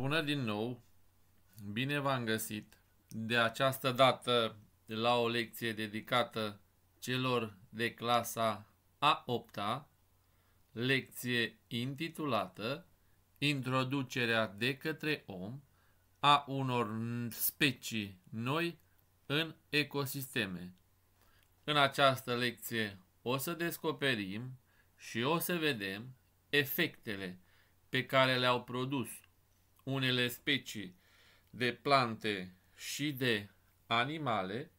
Bună din nou! Bine v-am găsit! De această dată la o lecție dedicată celor de clasa a 8-a, lecție intitulată Introducerea de către om a unor specii noi în ecosisteme. În această lecție o să descoperim și o să vedem efectele pe care le-au produs unele specii de plante și de animale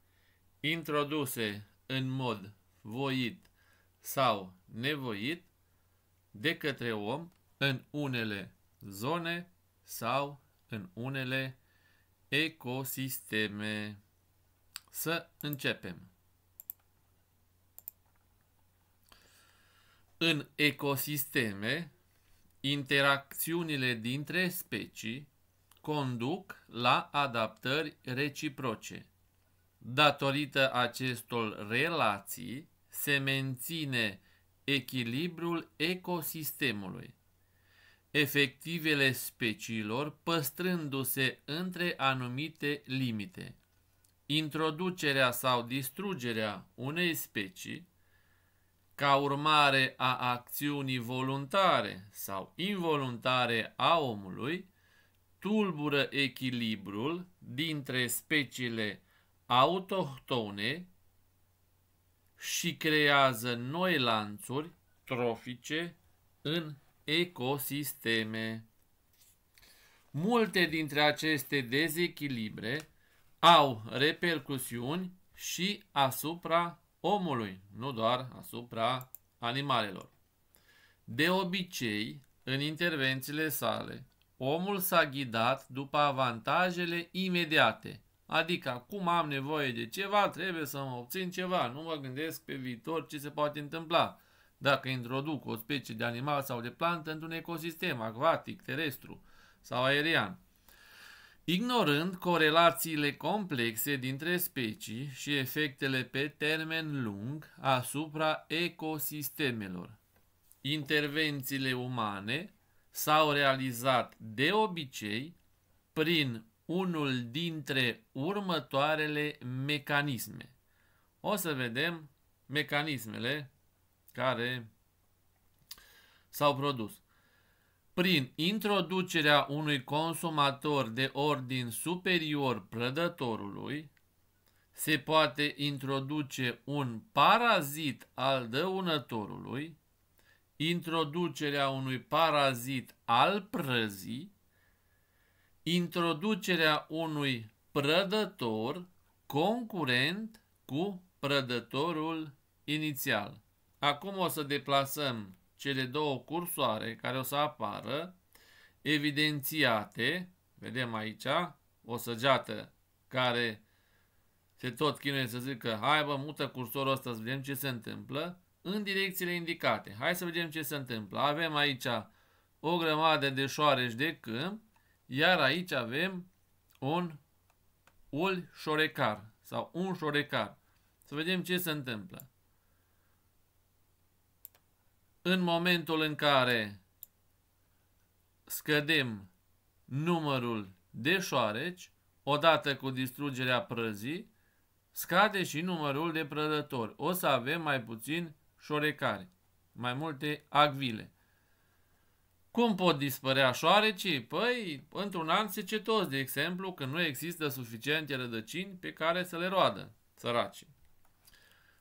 introduse în mod voit sau nevoit de către om în unele zone sau în unele ecosisteme. Să începem. În ecosisteme Interacțiunile dintre specii conduc la adaptări reciproce. Datorită acestor relații se menține echilibrul ecosistemului. Efectivele speciilor păstrându-se între anumite limite. Introducerea sau distrugerea unei specii ca urmare a acțiunii voluntare sau involuntare a omului, tulbură echilibrul dintre speciile autohtone și creează noi lanțuri trofice în ecosisteme. Multe dintre aceste dezechilibre au repercusiuni și asupra omului, nu doar asupra animalelor. De obicei, în intervențiile sale, omul s-a ghidat după avantajele imediate, adică acum am nevoie de ceva, trebuie să mă obțin ceva, nu mă gândesc pe viitor ce se poate întâmpla. Dacă introduc o specie de animal sau de plantă într-un ecosistem acvatic, terestru sau aerian – ignorând corelațiile complexe dintre specii și efectele pe termen lung asupra ecosistemelor. Intervențiile umane s-au realizat de obicei prin unul dintre următoarele mecanisme. O să vedem mecanismele care s-au produs prin introducerea unui consumator de ordin superior prădătorului, se poate introduce un parazit al dăunătorului, introducerea unui parazit al prăzii, introducerea unui prădător concurent cu prădătorul inițial. Acum o să deplasăm cele două cursoare care o să apară, evidențiate, vedem aici, o săgeată care se tot chinuie să zică, hai bă, mută cursorul ăsta să vedem ce se întâmplă, în direcțiile indicate. Hai să vedem ce se întâmplă. Avem aici o grămadă de șoareci de câmp, iar aici avem un ul șorecar sau un șorecar. Să vedem ce se întâmplă în momentul în care scădem numărul de șoareci, odată cu distrugerea prăzii, scade și numărul de prădători. O să avem mai puțin șorecare, mai multe agvile. Cum pot dispărea șoarecii? Păi, într-un an secetos, de exemplu, când nu există suficiente rădăcini pe care să le roadă săracii.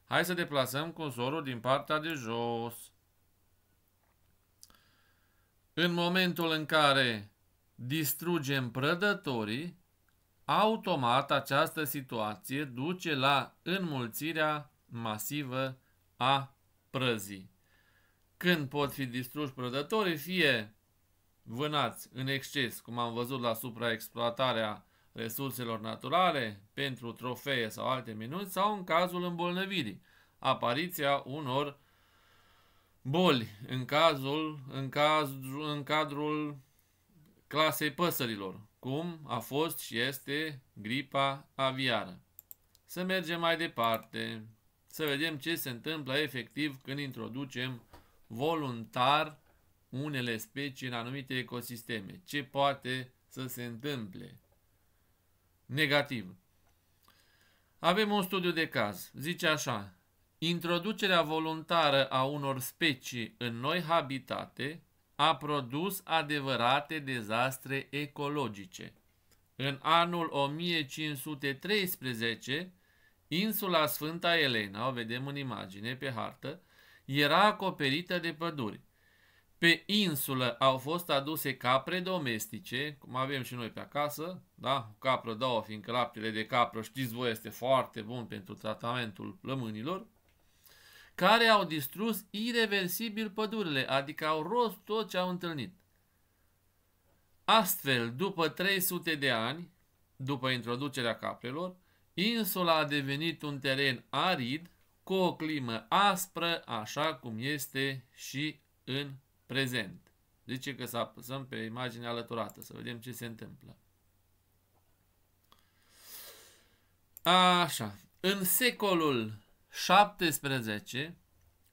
Hai să deplasăm cursorul din partea de jos. În momentul în care distrugem prădătorii, automat această situație duce la înmulțirea masivă a prăzii. Când pot fi distruși prădătorii, fie vânați în exces, cum am văzut la supraexploatarea resurselor naturale, pentru trofee sau alte minuni, sau în cazul îmbolnăvirii, apariția unor boli în cazul în, caz, în cadrul clasei păsărilor, cum a fost și este gripa aviară. Să mergem mai departe, să vedem ce se întâmplă efectiv când introducem voluntar unele specii în anumite ecosisteme. Ce poate să se întâmple? Negativ. Avem un studiu de caz. Zice așa, Introducerea voluntară a unor specii în noi habitate a produs adevărate dezastre ecologice. În anul 1513, insula Sfânta Elena, o vedem în imagine pe hartă, era acoperită de păduri. Pe insulă au fost aduse capre domestice, cum avem și noi pe acasă, da? Capră două, fiindcă laptele de capră, știți voi, este foarte bun pentru tratamentul plămânilor care au distrus irreversibil pădurile, adică au rost tot ce au întâlnit. Astfel, după 300 de ani, după introducerea caprelor, insula a devenit un teren arid, cu o climă aspră, așa cum este și în prezent. Zice că să apăsăm pe imaginea alăturată, să vedem ce se întâmplă. Așa. În secolul 17,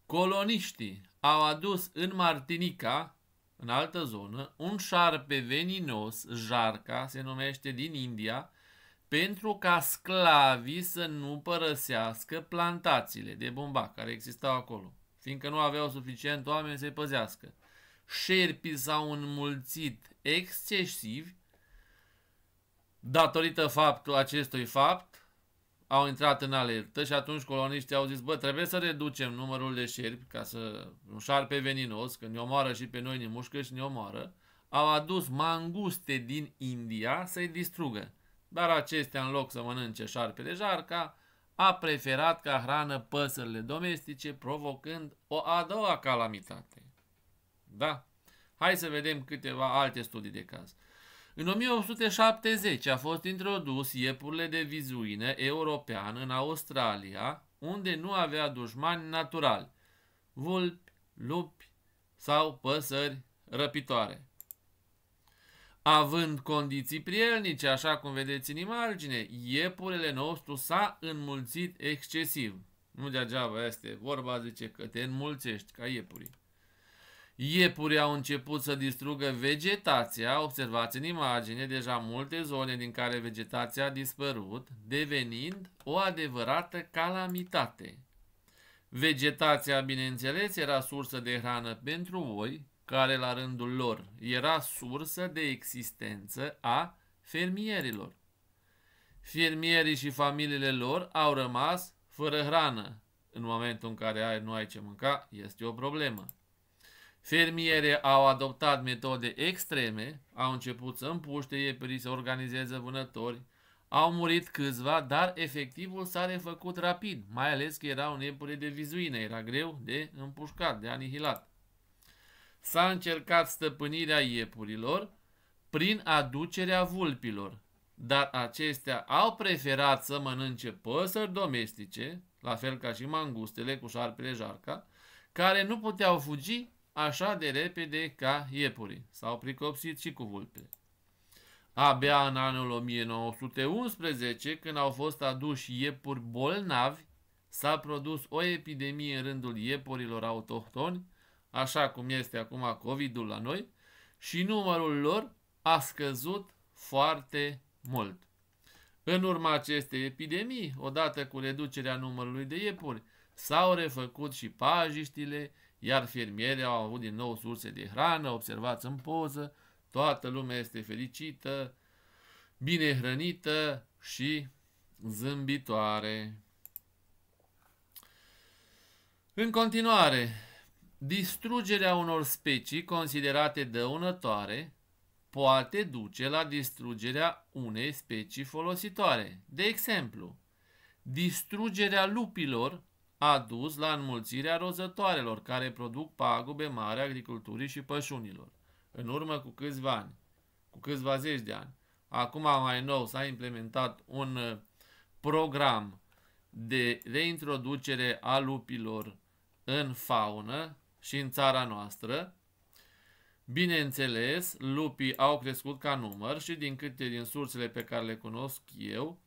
coloniștii au adus în Martinica, în altă zonă, un șarpe veninos, jarca, se numește din India, pentru ca sclavii să nu părăsească plantațiile de bomba care existau acolo, fiindcă nu aveau suficient oameni să-i păzească. Șerpii s-au înmulțit excesiv datorită faptul acestui fapt au intrat în alertă și atunci coloniștii au zis, bă, trebuie să reducem numărul de șerpi ca să... un șarpe veninos, că ne omoară și pe noi, ne mușcă și ne omoară. Au adus manguste din India să-i distrugă. Dar acestea, în loc să mănânce de jarca, a preferat ca hrană păsările domestice, provocând o a doua calamitate. Da? Hai să vedem câteva alte studii de caz. În 1870 a fost introdus iepurile de vizuină european în Australia, unde nu avea dușmani naturali, vulpi, lupi sau păsări răpitoare. Având condiții prielnice, așa cum vedeți în imagine, iepurele nostru s-a înmulțit excesiv. Nu degeaba este vorba, zice că te înmulțești ca iepurii. Iepurii au început să distrugă vegetația, observați în imagine deja multe zone din care vegetația a dispărut, devenind o adevărată calamitate. Vegetația, bineînțeles, era sursă de hrană pentru oi, care la rândul lor era sursă de existență a fermierilor. Fermierii și familiile lor au rămas fără hrană. În momentul în care nu ai ce mânca, este o problemă. Fermiere au adoptat metode extreme, au început să împuște iepuri, să organizeze vânători, au murit câțiva, dar efectivul s-a refăcut rapid, mai ales că era un iepure de vizuină, era greu de împușcat, de anihilat. S-a încercat stăpânirea iepurilor prin aducerea vulpilor, dar acestea au preferat să mănânce păsări domestice, la fel ca și mangustele cu șarpele jarca, care nu puteau fugi așa de repede ca iepurii. S-au pricopsit și cu vulpe. Abia în anul 1911, când au fost aduși iepuri bolnavi, s-a produs o epidemie în rândul iepurilor autohtoni, așa cum este acum COVID-ul la noi, și numărul lor a scăzut foarte mult. În urma acestei epidemii, odată cu reducerea numărului de iepuri, s-au refăcut și pajiștile, iar fermierii au avut din nou surse de hrană, observați în poză, toată lumea este fericită, bine hrănită și zâmbitoare. În continuare, distrugerea unor specii considerate dăunătoare poate duce la distrugerea unei specii folositoare. De exemplu, distrugerea lupilor a dus la înmulțirea rozătoarelor care produc pagube mari agriculturii și pășunilor. În urmă cu câțiva ani, cu câțiva zeci de ani, acum mai nou s-a implementat un uh, program de reintroducere a lupilor în faună și în țara noastră. Bineînțeles, lupii au crescut ca număr și din câte din sursele pe care le cunosc eu,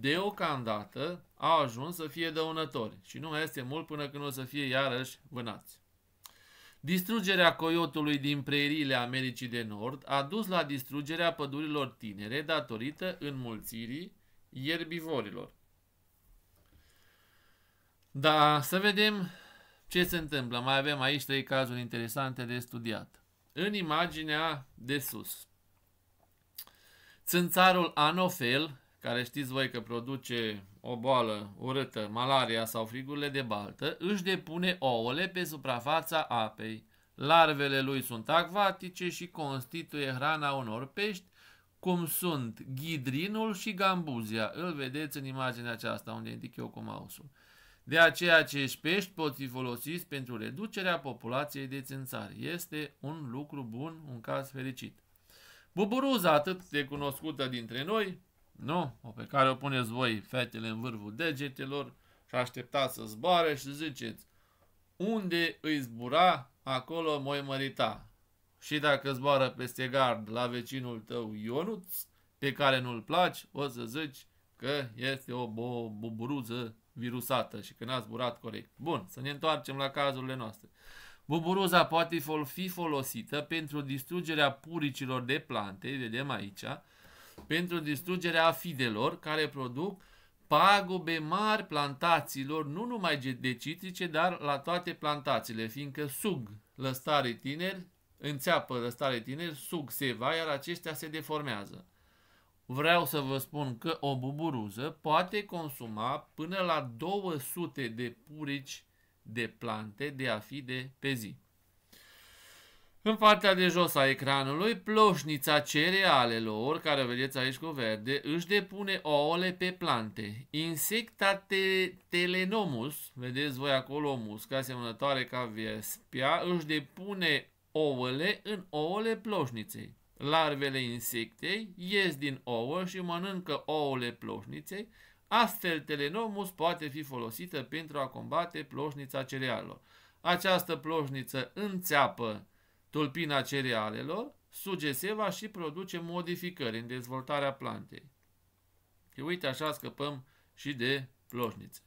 deocamdată au ajuns să fie dăunători și nu este mult până când o să fie iarăși vânați. Distrugerea coiotului din preiriile Americii de Nord a dus la distrugerea pădurilor tinere datorită înmulțirii ierbivorilor. Da, să vedem ce se întâmplă. Mai avem aici trei cazuri interesante de studiat. În imaginea de sus, țânțarul Anofel care știți voi că produce o boală urâtă, malaria sau frigurile de baltă, își depune ouăle pe suprafața apei. Larvele lui sunt acvatice și constituie hrana unor pești, cum sunt ghidrinul și gambuzia. Îl vedeți în imaginea aceasta unde indic eu cu mouse-ul. De aceea acești pești pot fi folosiți pentru reducerea populației de țânțari. Este un lucru bun, un caz fericit. Buburuza, atât de cunoscută dintre noi, nu? O pe care o puneți voi, fetele, în vârful degetelor și așteptați să zboare și ziceți unde îi zbura, acolo mă mărita. Și dacă zboară peste gard la vecinul tău Ionuț, pe care nu-l placi, o să zici că este o buburuză virusată și că n-a zburat corect. Bun, să ne întoarcem la cazurile noastre. Buburuza poate fi folosită pentru distrugerea puricilor de plante, vedem aici, pentru distrugerea fidelor care produc pagube mari plantațiilor, nu numai de citrice, dar la toate plantațiile, fiindcă sug lăstarii tineri, înțeapă lăstarii tineri, sug seva, iar aceștia se deformează. Vreau să vă spun că o buburuză poate consuma până la 200 de purici de plante de afide de pe zi. În partea de jos a ecranului, ploșnița cerealelor, care o vedeți aici cu verde, își depune ouăle pe plante. Insecta te telenomus, vedeți voi acolo muscă asemănătoare ca viespia, își depune ouăle în ouăle ploșniței. Larvele insectei ies din ouă și mănâncă ouăle ploșniței, astfel telenomus poate fi folosită pentru a combate ploșnița cerealelor. Această ploșniță înțeapă tulpina cerealelor, seva și produce modificări în dezvoltarea plantei. Și uite, așa scăpăm și de ploșnițe.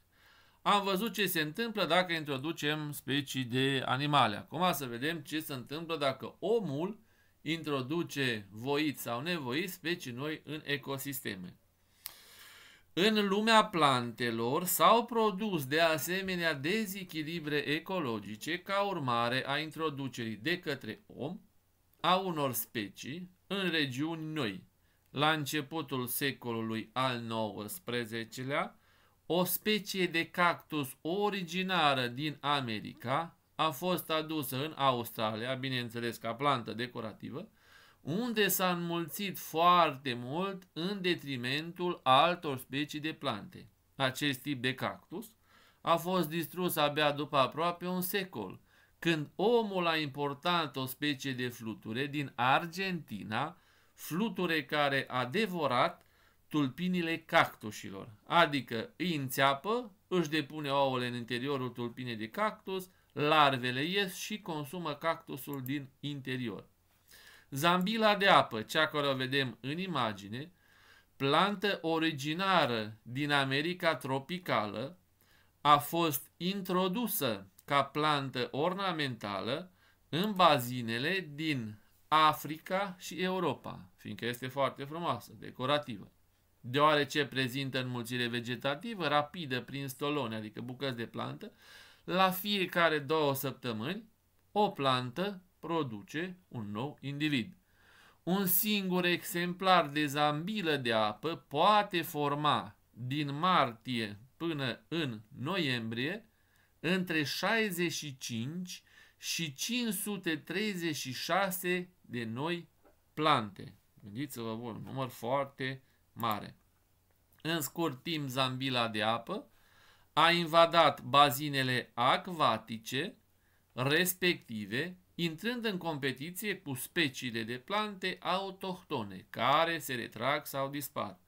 Am văzut ce se întâmplă dacă introducem specii de animale. Acum să vedem ce se întâmplă dacă omul introduce voit sau nevoit specii noi în ecosisteme. În lumea plantelor s-au produs de asemenea dezechilibre ecologice ca urmare a introducerii de către om a unor specii în regiuni noi. La începutul secolului al XIX-lea, o specie de cactus originară din America a fost adusă în Australia, bineînțeles ca plantă decorativă, unde s-a înmulțit foarte mult în detrimentul altor specii de plante. Acest tip de cactus a fost distrus abia după aproape un secol, când omul a importat o specie de fluture din Argentina, fluture care a devorat tulpinile cactușilor, adică îi înțeapă, își depune ouăle în interiorul tulpinei de cactus, larvele ies și consumă cactusul din interior. Zambila de apă, cea care o vedem în imagine, plantă originară din America tropicală, a fost introdusă ca plantă ornamentală în bazinele din Africa și Europa, fiindcă este foarte frumoasă, decorativă. Deoarece prezintă înmulțire vegetativă rapidă prin stolone, adică bucăți de plantă, la fiecare două săptămâni, o plantă produce un nou individ. Un singur exemplar de zambilă de apă poate forma din martie până în noiembrie între 65 și 536 de noi plante. Gândiți-vă voi, un număr foarte mare. În scurt timp, zambila de apă a invadat bazinele acvatice, respective intrând în competiție cu speciile de plante autohtone, care se retrag sau dispar.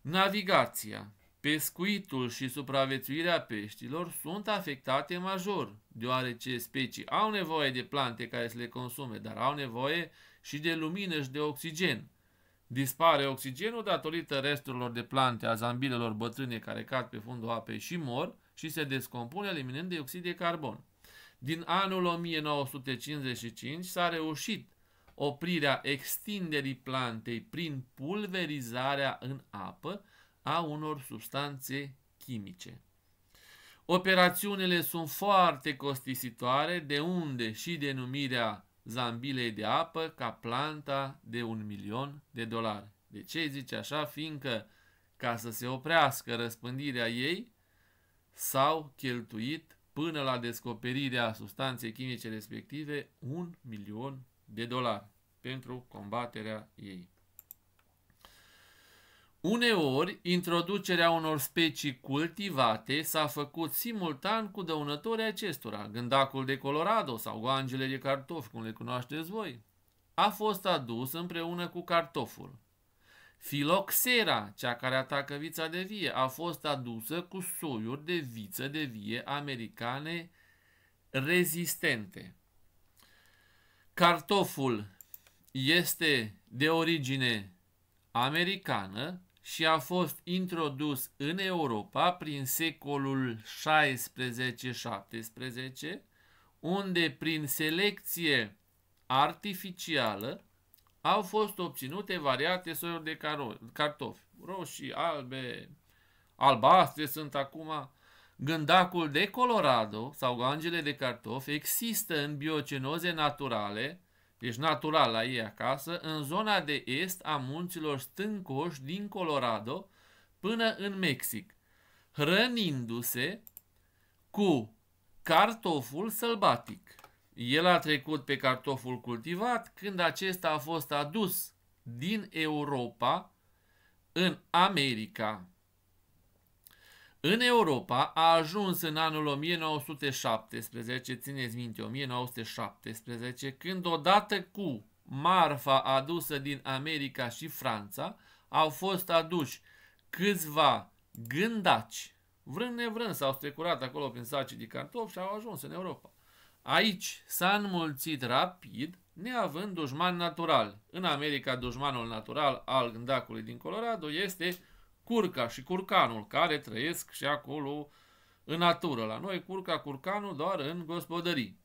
Navigația, pescuitul și supraviețuirea peștilor sunt afectate major, deoarece specii au nevoie de plante care să le consume, dar au nevoie și de lumină și de oxigen. Dispare oxigenul datorită resturilor de plante a zambilelor bătrâne care cad pe fundul apei și mor și se descompune eliminând dioxid de carbon din anul 1955 s-a reușit oprirea extinderii plantei prin pulverizarea în apă a unor substanțe chimice. Operațiunile sunt foarte costisitoare, de unde și denumirea zambilei de apă ca planta de un milion de dolari. De ce zice așa? Fiindcă ca să se oprească răspândirea ei, s-au cheltuit până la descoperirea substanței chimice respective, un milion de dolari pentru combaterea ei. Uneori, introducerea unor specii cultivate s-a făcut simultan cu dăunătorii acestora, gândacul de Colorado sau goangele de cartofi, cum le cunoașteți voi. A fost adus împreună cu cartoful. Filoxera, cea care atacă vița de vie, a fost adusă cu soiuri de viță de vie americane rezistente. Cartoful este de origine americană și a fost introdus în Europa prin secolul 16-17, unde prin selecție artificială au fost obținute variate soiuri de cartofi. Roșii, albe, albastre sunt acum. Gândacul de Colorado sau gangele de cartofi există în biocenoze naturale, deci natural la ei acasă, în zona de est a munților stâncoși din Colorado până în Mexic, hrănindu-se cu cartoful sălbatic. El a trecut pe cartoful cultivat când acesta a fost adus din Europa în America. În Europa a ajuns în anul 1917, țineți minte, 1917, când odată cu marfa adusă din America și Franța au fost aduși câțiva gândaci, vrând nevrând s-au strecurat acolo prin saci de cartofi și au ajuns în Europa. Aici s-a înmulțit rapid, neavând dușman natural. În America, dușmanul natural al gândacului din Colorado este curca și curcanul, care trăiesc și acolo în natură. La noi, curca, curcanul doar în gospodării.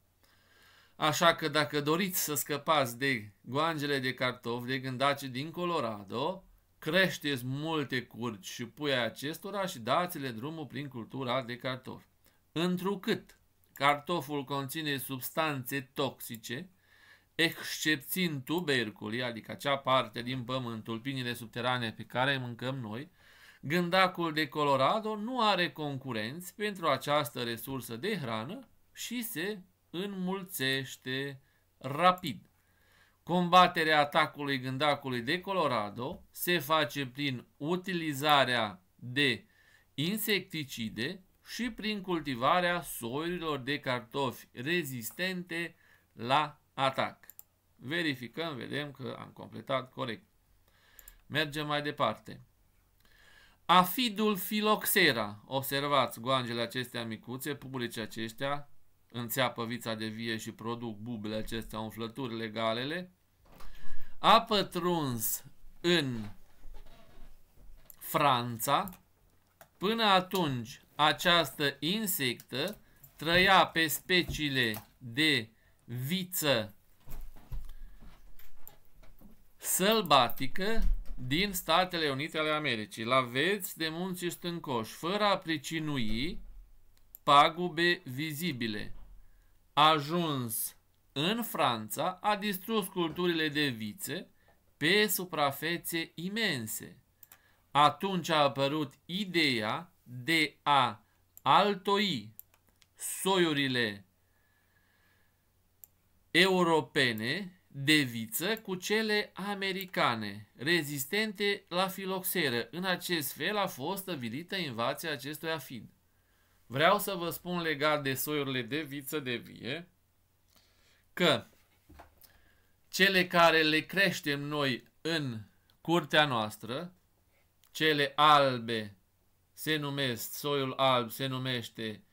Așa că dacă doriți să scăpați de goangele de cartofi, de gândaci din Colorado, creșteți multe curci și pui acestora și dați-le drumul prin cultura de cartofi. Întrucât Cartoful conține substanțe toxice, excepțin tuberculii, adică acea parte din pământ, tulpinile subterane pe care mâncăm noi, gândacul de Colorado nu are concurenți pentru această resursă de hrană și se înmulțește rapid. Combaterea atacului gândacului de Colorado se face prin utilizarea de insecticide și prin cultivarea soiurilor de cartofi rezistente la atac. Verificăm, vedem că am completat corect. Mergem mai departe. Afidul filoxera. Observați goangele acestea micuțe, publice aceștia, înțeapă vița de vie și produc bubele acestea, umflături legalele, A pătruns în Franța. Până atunci această insectă trăia pe speciile de viță sălbatică din Statele Unite ale Americii, la veți de munții stâncoși, fără a pricinui pagube vizibile. Ajuns în Franța, a distrus culturile de vițe pe suprafețe imense. Atunci a apărut ideea de a altoi soiurile europene de viță cu cele americane, rezistente la filoxeră. În acest fel a fost stăvilită invația acestui afid. Vreau să vă spun legat de soiurile de viță de vie că cele care le creștem noi în curtea noastră, cele albe se numesc, soiul alb se numește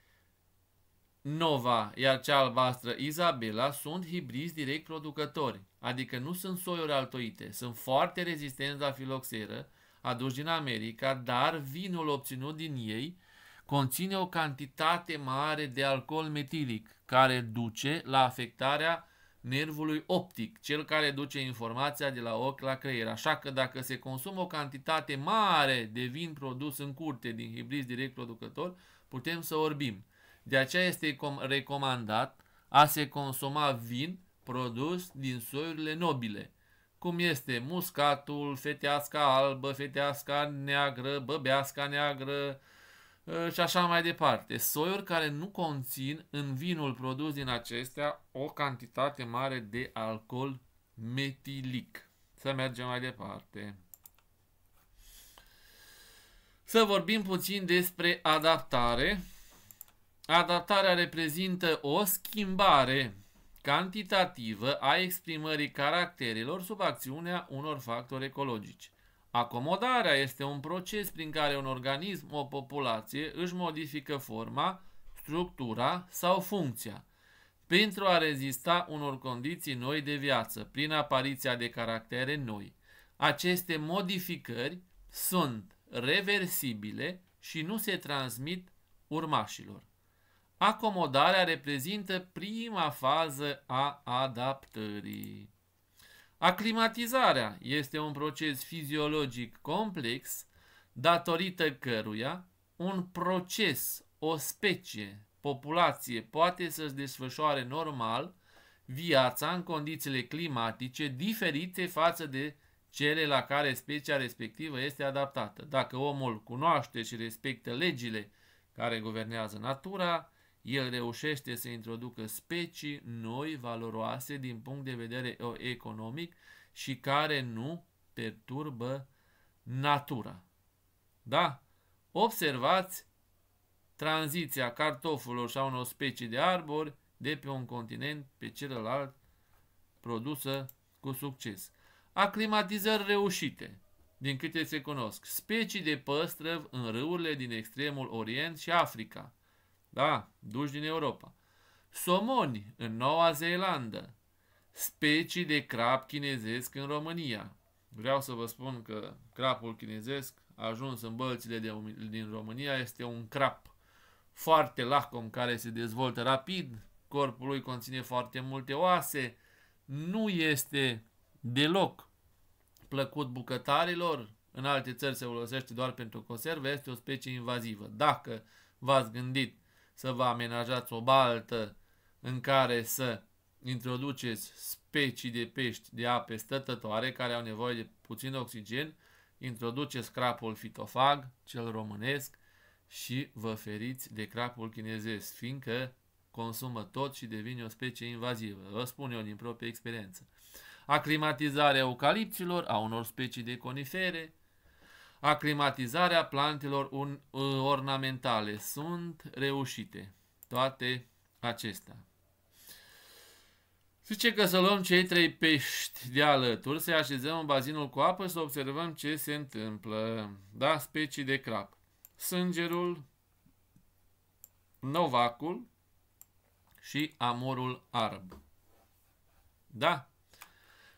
Nova, iar cea albastră Izabela sunt hibrizi direct producători, adică nu sunt soiuri altoite, sunt foarte rezistenți la filoxeră, aduși din America, dar vinul obținut din ei conține o cantitate mare de alcool metilic, care duce la afectarea nervului optic, cel care duce informația de la ochi la creier. Așa că dacă se consumă o cantitate mare de vin produs în curte din hibrizi direct producător, putem să orbim. De aceea este recomandat a se consuma vin produs din soiurile nobile, cum este muscatul, feteasca albă, feteasca neagră, băbeasca neagră, Eh, și așa mai departe. Soiuri care nu conțin în vinul produs din acestea o cantitate mare de alcool metilic. Să mergem mai departe. Să vorbim puțin despre adaptare. Adaptarea reprezintă o schimbare cantitativă a exprimării caracterelor sub acțiunea unor factori ecologici. Acomodarea este un proces prin care un organism, o populație, își modifică forma, structura sau funcția, pentru a rezista unor condiții noi de viață, prin apariția de caractere noi. Aceste modificări sunt reversibile și nu se transmit urmașilor. Acomodarea reprezintă prima fază a adaptării. Aclimatizarea este un proces fiziologic complex datorită căruia un proces, o specie, populație poate să-și desfășoare normal viața în condițiile climatice diferite față de cele la care specia respectivă este adaptată. Dacă omul cunoaște și respectă legile care guvernează natura, el reușește să introducă specii noi, valoroase din punct de vedere economic și care nu perturbă natura. Da? Observați tranziția cartofurilor sau unor specii de arbori de pe un continent pe celălalt produsă cu succes. Aclimatizări reușite, din câte se cunosc, specii de păstrăv în râurile din extremul Orient și Africa, da, duși din Europa. Somoni în Noua Zeelandă. Specii de crab chinezesc în România. Vreau să vă spun că crapul chinezesc ajuns în bălțile de, din România este un crap foarte lacom care se dezvoltă rapid, corpul lui conține foarte multe oase, nu este deloc plăcut bucătarilor, în alte țări se folosește doar pentru conserve, este o specie invazivă. Dacă v-ați gândit să vă amenajați o baltă în care să introduceți specii de pești de ape stătătoare care au nevoie de puțin oxigen, introduceți crapul fitofag, cel românesc, și vă feriți de crapul chinezesc, fiindcă consumă tot și devine o specie invazivă. Vă spun eu din proprie experiență. Aclimatizarea eucalipților, a unor specii de conifere, Aclimatizarea plantelor un, uh, ornamentale sunt reușite. Toate acestea. Zice că să luăm cei trei pești de alături, să-i așezăm în bazinul cu apă, să observăm ce se întâmplă. Da, specii de crap. Sângerul, novacul și amorul arb. Da?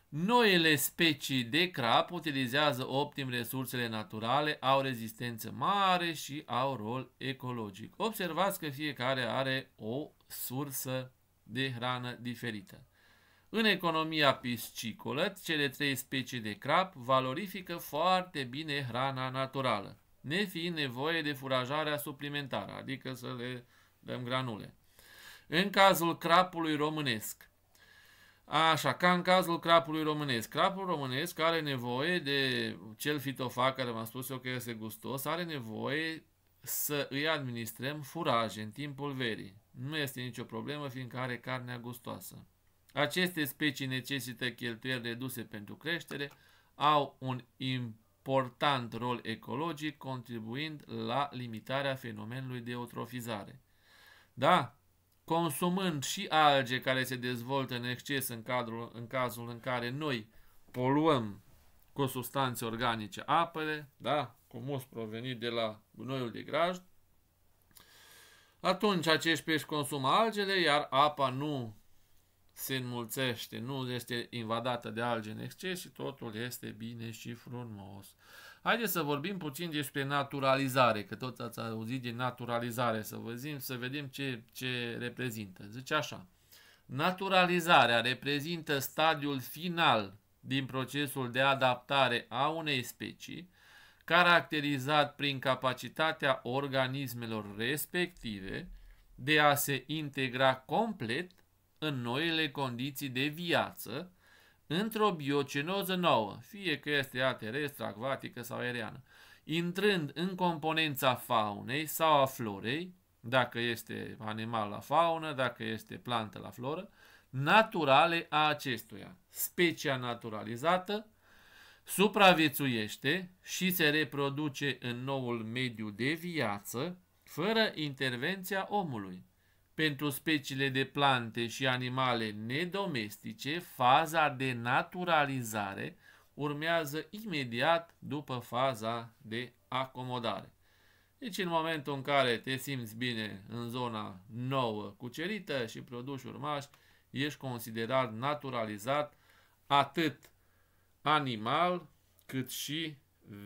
Noile specii de crap utilizează optim resursele naturale, au rezistență mare și au rol ecologic. Observați că fiecare are o sursă de hrană diferită. În economia piscicolă, cele trei specii de crap valorifică foarte bine hrana naturală, Ne fi nevoie de furajarea suplimentară, adică să le dăm granule. În cazul crapului românesc, Așa, ca în cazul crapului românesc. Crapul românesc are nevoie de cel fitofac care v-am spus eu că este gustos, are nevoie să îi administrăm furaje în timpul verii. Nu este nicio problemă, fiindcă are carnea gustoasă. Aceste specii necesită cheltuieli reduse pentru creștere, au un important rol ecologic, contribuind la limitarea fenomenului de eutrofizare. Da, consumând și alge care se dezvoltă în exces în, cadrul, în cazul în care noi poluăm cu substanțe organice apele, da, cu mus provenit de la gunoiul de grajd, atunci acești pești consumă algele, iar apa nu se înmulțește, nu este invadată de alge în exces și totul este bine și frumos. Haideți să vorbim puțin despre naturalizare, că tot ați auzit de naturalizare, să zim, să vedem ce, ce reprezintă. Zice așa, naturalizarea reprezintă stadiul final din procesul de adaptare a unei specii, caracterizat prin capacitatea organismelor respective de a se integra complet în noile condiții de viață într-o biocenoză nouă, fie că este ea terestră, acvatică sau aeriană, intrând în componența faunei sau a florei, dacă este animal la faună, dacă este plantă la floră, naturale a acestuia. Specia naturalizată supraviețuiește și se reproduce în noul mediu de viață fără intervenția omului. Pentru speciile de plante și animale nedomestice, faza de naturalizare urmează imediat după faza de acomodare. Deci în momentul în care te simți bine în zona nouă cucerită și produși urmași, ești considerat naturalizat atât animal cât și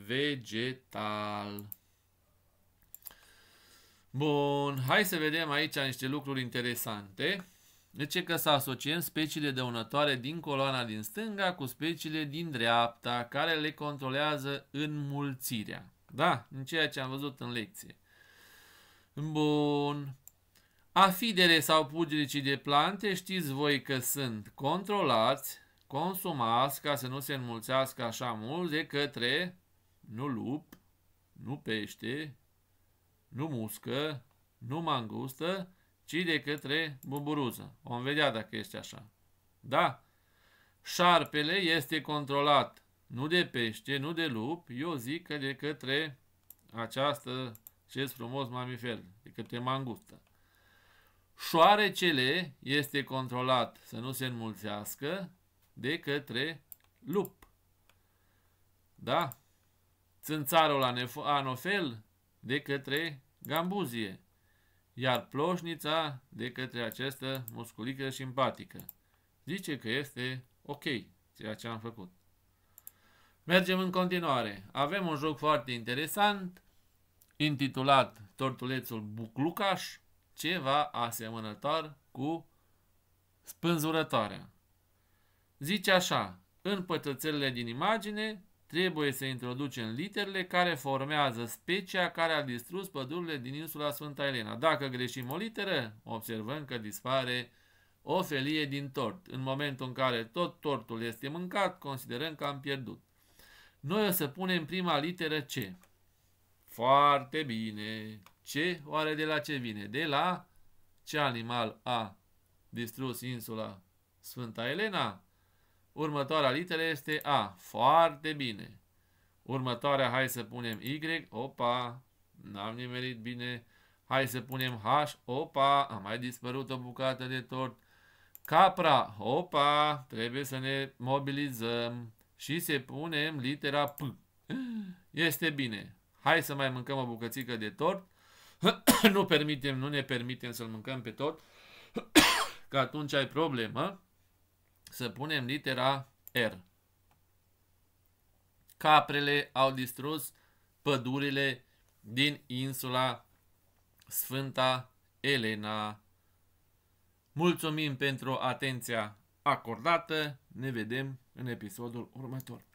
vegetal. Bun, hai să vedem aici niște lucruri interesante. Deci că să asociem speciile dăunătoare din coloana din stânga cu speciile din dreapta, care le controlează înmulțirea. Da? În ceea ce am văzut în lecție. Bun. Afidele sau pugnicii de plante știți voi că sunt controlați, consumați ca să nu se înmulțească așa mult de către nu lup, nu pește, nu muscă, nu mangustă, ci de către buburuză. Vom vedea dacă este așa. Da? Șarpele este controlat nu de pește, nu de lup, eu zic că de către această, ce frumos mamifer, de către mangustă. Șoarecele este controlat să nu se înmulțească de către lup. Da? Țânțarul anofel de către gambuzie, iar ploșnița de către această musculică simpatică. Zice că este ok ceea ce am făcut. Mergem în continuare. Avem un joc foarte interesant intitulat Tortulețul Buclucaș, ceva asemănător cu spânzurătoarea. Zice așa, în pătățelele din imagine Trebuie să introducem literele care formează specia care a distrus pădurile din insula Sfânta Elena. Dacă greșim o literă, observăm că dispare o felie din tort. În momentul în care tot tortul este mâncat, considerăm că am pierdut. Noi o să punem prima literă C. Foarte bine. Ce? Oare de la ce vine? De la ce animal a distrus insula Sfânta Elena? Următoarea literă este A. Foarte bine. Următoarea, hai să punem Y. Opa, n-am nimerit bine. Hai să punem H. Opa, a mai dispărut o bucată de tort. Capra, opa, trebuie să ne mobilizăm și se punem litera P. Este bine. Hai să mai mâncăm o bucățică de tort. nu permitem, nu ne permitem să-l mâncăm pe tot. că atunci ai problemă. Să punem litera R. Caprele au distrus pădurile din insula Sfânta Elena. Mulțumim pentru atenția acordată. Ne vedem în episodul următor.